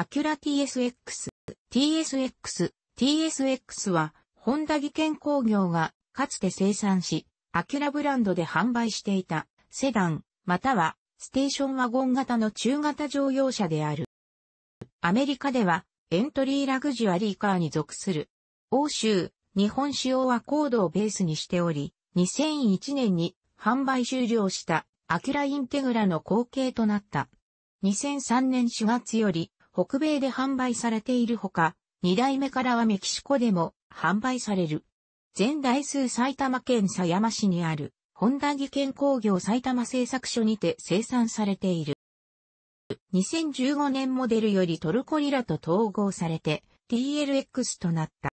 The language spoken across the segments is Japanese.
アキュラ TSX、TSX、TSX は、ホンダ技研工業が、かつて生産し、アキュラブランドで販売していた、セダン、または、ステーションワゴン型の中型乗用車である。アメリカでは、エントリーラグジュアリーカーに属する。欧州、日本仕様はコードをベースにしており、2001年に販売終了したアキュラインテグラの後継となった。2003年4月より北米で販売されているほか、二代目からはメキシコでも販売される。全台数埼玉県狭山市にある、本田技研工業埼玉製作所にて生産されている。2015年モデルよりトルコリラと統合されて TLX となった。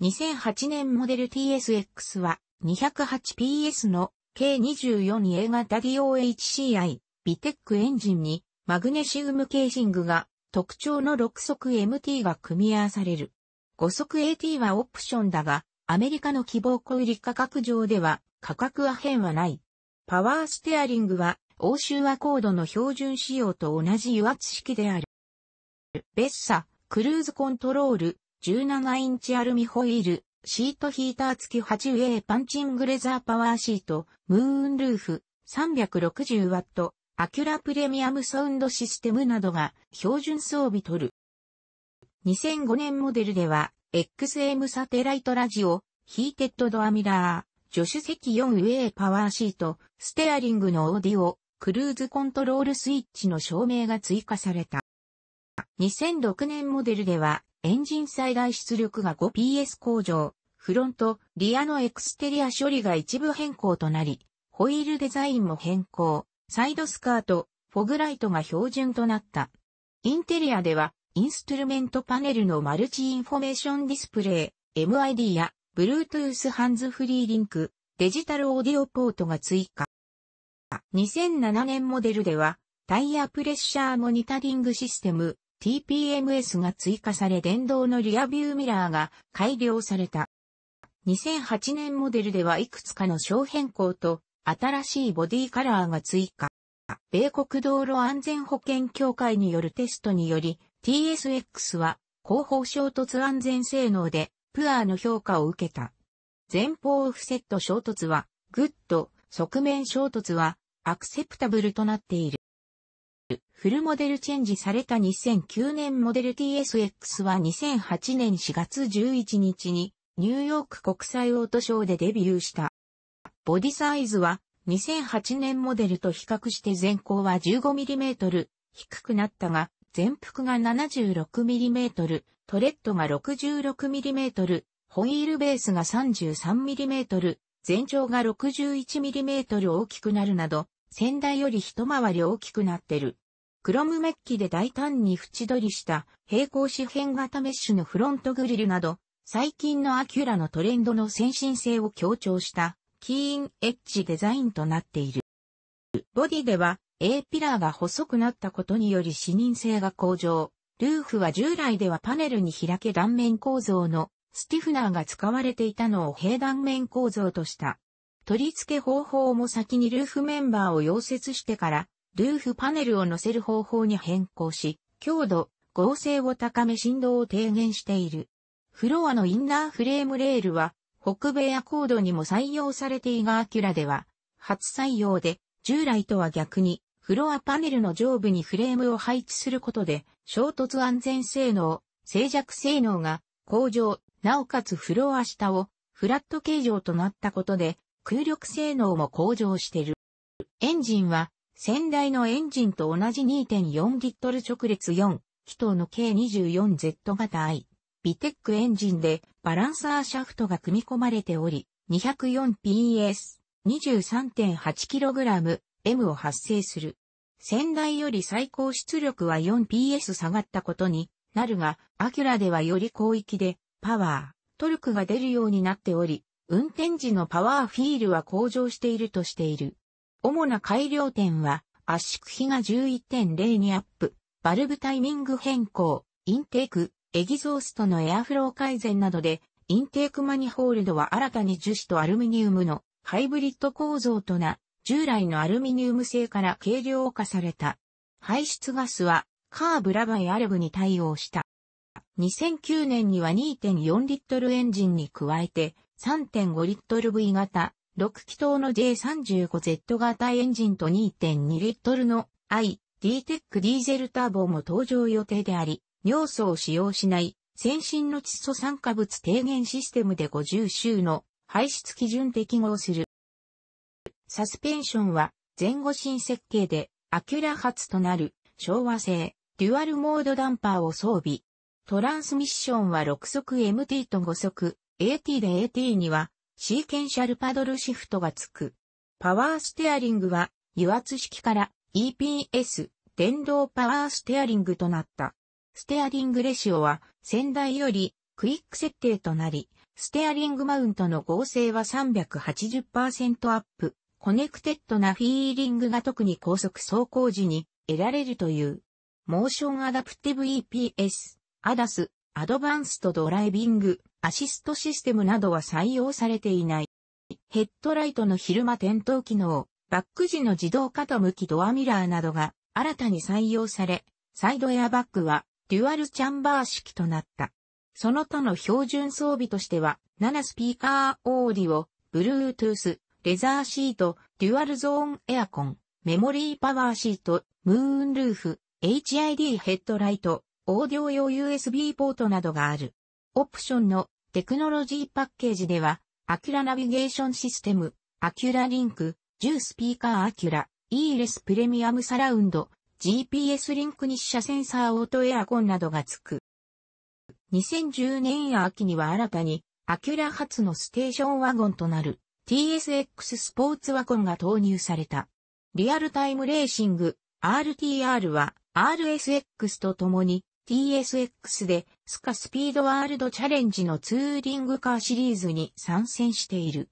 2008年モデル TSX は 208PS の計24 a 型 d OHCI ビテックエンジンにマグネシウムケーシングが特徴の6速 MT が組み合わされる。5速 AT はオプションだが、アメリカの希望小売価格上では価格は変はない。パワーステアリングは欧州アコードの標準仕様と同じ油圧式である。ベッサ、クルーズコントロール、17インチアルミホイール、シートヒーター付き 8A パンチングレザーパワーシート、ムーンルーフ、360W、アキュラプレミアムサウンドシステムなどが標準装備取る。2005年モデルでは、XM サテライトラジオ、ヒーテッドドアミラー、助手席4ウェイパワーシート、ステアリングのオーディオ、クルーズコントロールスイッチの照明が追加された。2006年モデルでは、エンジン最大出力が 5PS 向上、フロント、リアのエクステリア処理が一部変更となり、ホイールデザインも変更。サイドスカート、フォグライトが標準となった。インテリアでは、インストゥルメントパネルのマルチインフォメーションディスプレイ、MID や、Bluetooth ハンズフリーリンク、デジタルオーディオポートが追加。2007年モデルでは、タイヤプレッシャーモニタリングシステム、TPMS が追加され電動のリアビューミラーが改良された。2008年モデルではいくつかの小変更と新しいボディカラーが追加。米国道路安全保険協会によるテストにより、TSX は後方衝突安全性能でプアーの評価を受けた。前方オフセット衝突はグッド、側面衝突はアクセプタブルとなっている。フルモデルチェンジされた2009年モデル TSX は2008年4月11日にニューヨーク国際オートショーでデビューした。ボディサイズは2008年モデルと比較して前高は 15mm 低くなったが、全幅が 76mm、トレッドが 66mm、ホイールベースが 33mm、全長が 61mm 大きくなるなど、先代より一回り大きくなってる。クロムメッキで大胆に縁取りした平行四辺型メッシュのフロントグリルなど、最近のアキュラのトレンドの先進性を強調したキーンエッジデザインとなっている。ボディでは A ピラーが細くなったことにより視認性が向上。ルーフは従来ではパネルに開け断面構造のスティフナーが使われていたのを平断面構造とした。取り付け方法も先にルーフメンバーを溶接してから、ルーフパネルを乗せる方法に変更し、強度、合成を高め振動を低減している。フロアのインナーフレームレールは北米アコードにも採用されていがアキュラでは、初採用で、従来とは逆に、フロアパネルの上部にフレームを配置することで、衝突安全性能、静寂性能が向上、なおかつフロア下をフラット形状となったことで、空力性能も向上している。エンジンは、先代のエンジンと同じ2 4リットル直列4、気筒の K24Z 型 I。ビテックエンジンでバランサーシャフトが組み込まれており、204PS、23.8kg、M を発生する。先代より最高出力は 4PS 下がったことになるが、アキュラではより広域で、パワー、トルクが出るようになっており、運転時のパワーフィールは向上しているとしている。主な改良点は、圧縮比が11.0にアップ、バルブタイミング変更、インテーク、エギゾーストのエアフロー改善などで、インテークマニホールドは新たに樹脂とアルミニウムのハイブリッド構造とな、従来のアルミニウム製から軽量化された。排出ガスはカーブラバイアルブに対応した。2009年には2.4リットルエンジンに加えて3.5リットル V 型、6気筒の J35Z 型エンジンと2.2リットルの i、d t e c ディーゼルターボも登場予定であり、尿素を使用しない、先進の窒素酸化物低減システムで50周の排出基準適合する。サスペンションは前後新設計でアキュラ発となる昭和製デュアルモードダンパーを装備。トランスミッションは6速 MT と5速 AT で AT にはシーケンシャルパドルシフトがつく。パワーステアリングは油圧式から EPS 電動パワーステアリングとなった。ステアリングレシオは先代よりクイック設定となり、ステアリングマウントの合成は380%アップ、コネクテッドなフィーリングが特に高速走行時に得られるという、モーションアダプティブ EPS、アダス、アドバンストドライビング、アシストシステムなどは採用されていない。ヘッドライトの昼間点灯機能、バック時の自動傾きドアミラーなどが新たに採用され、サイドエアバッグはデュアルチャンバー式となった。その他の標準装備としては、7スピーカーオーディオ、Bluetooth、レザーシート、デュアルゾーンエアコン、メモリーパワーシート、ムーンルーフ、HID ヘッドライト、オーディオ用 USB ポートなどがある。オプションのテクノロジーパッケージでは、アキュラナビゲーションシステム、アキュラリンク、10スピーカーアキュラ、イーレスプレミアムサラウンド、GPS リンク日射センサーオートエアコンなどがつく。2010年秋には新たに、アキュラ初のステーションワゴンとなる TSX スポーツワゴンが投入された。リアルタイムレーシング RTR は RSX と共に TSX でスカスピードワールドチャレンジのツーリングカーシリーズに参戦している。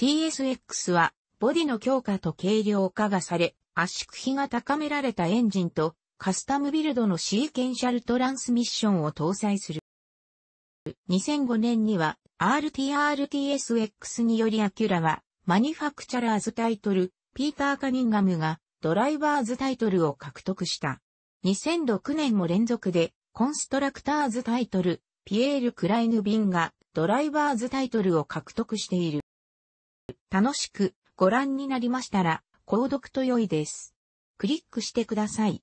TSX はボディの強化と軽量化がされ、圧縮比が高められたエンジンとカスタムビルドのシーケンシャルトランスミッションを搭載する。2005年には RTRTSX によりアキュラはマニファクチャラーズタイトル、ピーター・カニンガムがドライバーズタイトルを獲得した。2006年も連続でコンストラクターズタイトル、ピエール・クライヌ・ビンがドライバーズタイトルを獲得している。楽しくご覧になりましたら、購読と良いです。クリックしてください。